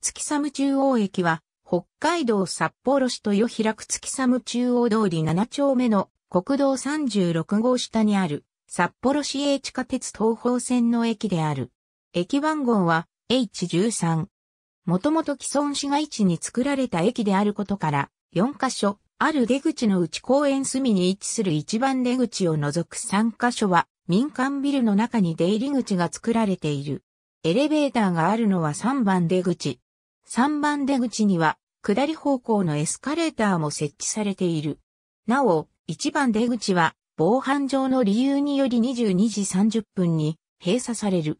月寒中央駅は、北海道札幌市豊平区月寒中央通り7丁目の国道36号下にある札幌市営地下鉄東方線の駅である。駅番号は H13。もともと既存市街地に作られた駅であることから、4カ所、ある出口の内公園隅に位置する一番出口を除く3カ所は、民間ビルの中に出入り口が作られている。エレベーターがあるのは3番出口、3番出口には、下り方向のエスカレーターも設置されている。なお、1番出口は、防犯上の理由により22時30分に閉鎖される。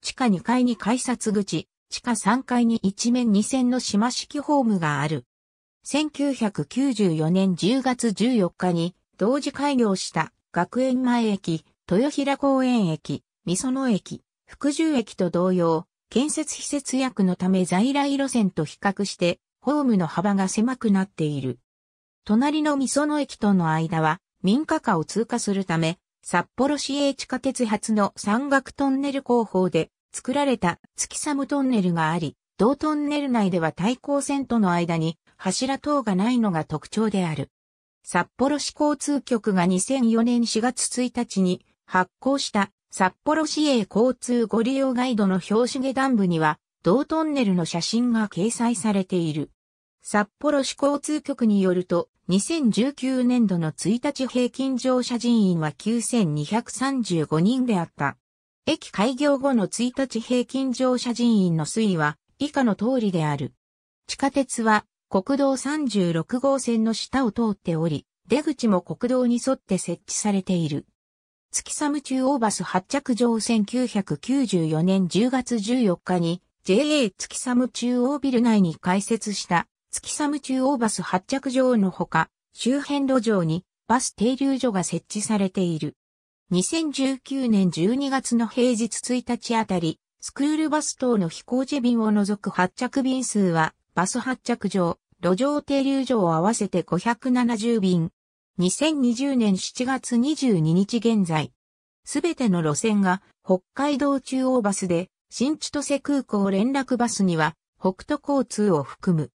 地下2階に改札口、地下3階に一面2線の島式ホームがある。1994年10月14日に同時開業した学園前駅、豊平公園駅、美園駅、福住駅と同様、建設非節約のため在来路線と比較して、ホームの幅が狭くなっている。隣の噌の駅との間は、民家化を通過するため、札幌市営地下鉄発の山岳トンネル工法で作られた月サムトンネルがあり、同トンネル内では対抗線との間に柱等がないのが特徴である。札幌市交通局が2004年4月1日に発行した札幌市営交通ご利用ガイドの表紙下段部には、同トンネルの写真が掲載されている。札幌市交通局によると、2019年度の1日平均乗車人員は9235人であった。駅開業後の1日平均乗車人員の推移は以下の通りである。地下鉄は国道36号線の下を通っており、出口も国道に沿って設置されている。月寒中央バス発着場1994年10月14日に JA 月寒中央ビル内に開設した月寒中央バス発着場のほか周辺路上にバス停留所が設置されている。2019年12月の平日1日あたり、スクールバス等の飛行時便を除く発着便数は、バス発着場、路上停留所を合わせて570便、2020年7月22日現在、すべての路線が北海道中央バスで、新千歳空港連絡バスには北斗交通を含む。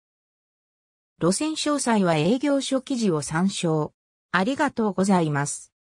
路線詳細は営業所記事を参照。ありがとうございます。